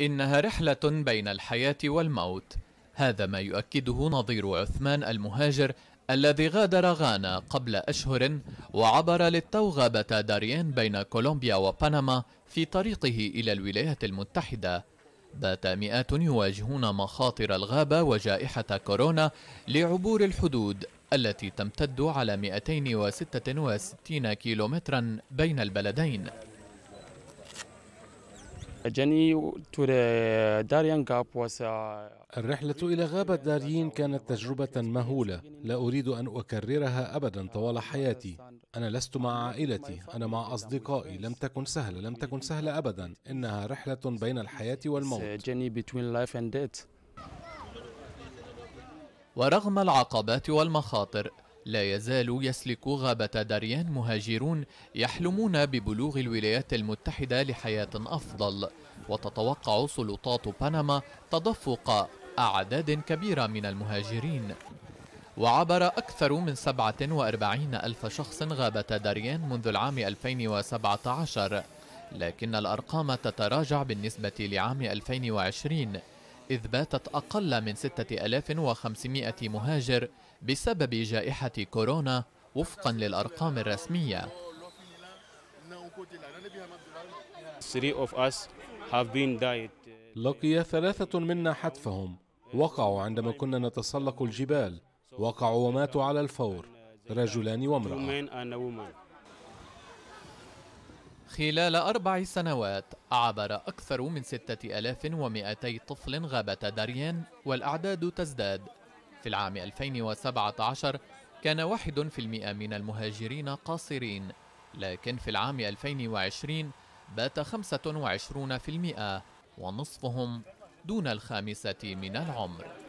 إنها رحلة بين الحياة والموت هذا ما يؤكده نظير عثمان المهاجر الذي غادر غانا قبل أشهر وعبر للتو غابة داريان بين كولومبيا وبنما في طريقه إلى الولايات المتحدة بات مئات يواجهون مخاطر الغابة وجائحة كورونا لعبور الحدود التي تمتد على 266 كيلومترا بين البلدين جاني تور داريان غاب الرحلة إلى غابة داريين كانت تجربة مهولة لا أريد أن أكررها أبدا طوال حياتي أنا لست مع عائلتي أنا مع أصدقائي لم تكن سهلة لم تكن سهلة أبدا إنها رحلة بين الحياة والموت ورغم العقبات والمخاطر لا يزال يسلك غابة داريان مهاجرون يحلمون ببلوغ الولايات المتحدة لحياة أفضل وتتوقع سلطات بنما تدفق أعداد كبيرة من المهاجرين وعبر أكثر من 47 ألف شخص غابة داريان منذ العام 2017 لكن الأرقام تتراجع بالنسبة لعام 2020 إذ باتت أقل من 6500 مهاجر بسبب جائحة كورونا وفقا للأرقام الرسمية. لقي ثلاثة منا حتفهم وقعوا عندما كنا نتسلق الجبال وقعوا وماتوا على الفور رجلان وامرأة خلال أربع سنوات عبر أكثر من 6200 طفل غابة داريان والأعداد تزداد في العام 2017 كان واحد في المئة من المهاجرين قاصرين لكن في العام 2020 بات 25% ونصفهم دون الخامسة من العمر